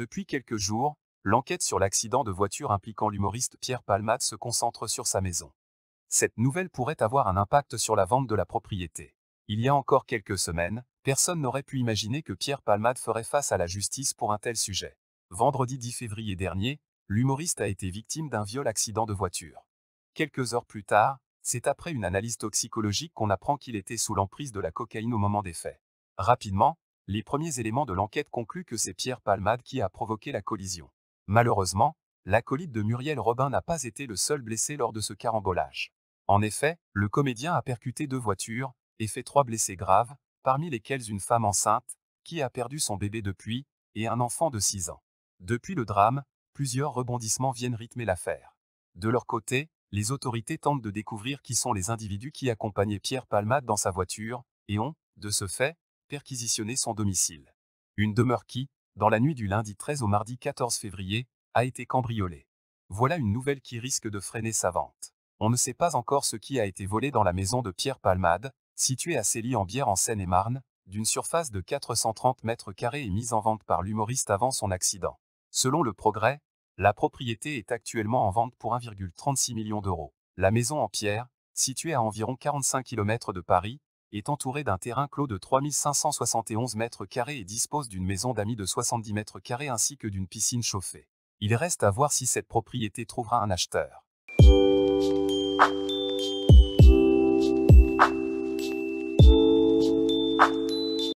Depuis quelques jours, l'enquête sur l'accident de voiture impliquant l'humoriste Pierre Palmade se concentre sur sa maison. Cette nouvelle pourrait avoir un impact sur la vente de la propriété. Il y a encore quelques semaines, personne n'aurait pu imaginer que Pierre Palmade ferait face à la justice pour un tel sujet. Vendredi 10 février dernier, l'humoriste a été victime d'un viol accident de voiture. Quelques heures plus tard, c'est après une analyse toxicologique qu'on apprend qu'il était sous l'emprise de la cocaïne au moment des faits. Rapidement, les premiers éléments de l'enquête concluent que c'est Pierre Palmade qui a provoqué la collision. Malheureusement, l'acolyte de Muriel Robin n'a pas été le seul blessé lors de ce carambolage. En effet, le comédien a percuté deux voitures et fait trois blessés graves, parmi lesquels une femme enceinte, qui a perdu son bébé depuis, et un enfant de 6 ans. Depuis le drame, plusieurs rebondissements viennent rythmer l'affaire. De leur côté, les autorités tentent de découvrir qui sont les individus qui accompagnaient Pierre Palmade dans sa voiture, et ont, de ce fait, perquisitionné son domicile. Une demeure qui, dans la nuit du lundi 13 au mardi 14 février, a été cambriolée. Voilà une nouvelle qui risque de freiner sa vente. On ne sait pas encore ce qui a été volé dans la maison de Pierre Palmade, située à Célie-en-Bière en, en Seine-et-Marne, d'une surface de 430 mètres carrés et mise en vente par l'humoriste avant son accident. Selon le progrès, la propriété est actuellement en vente pour 1,36 million d'euros. La maison en pierre, située à environ 45 km de Paris, est entouré d'un terrain clos de 3571 mètres carrés et dispose d'une maison d'amis de 70 mètres carrés ainsi que d'une piscine chauffée. Il reste à voir si cette propriété trouvera un acheteur.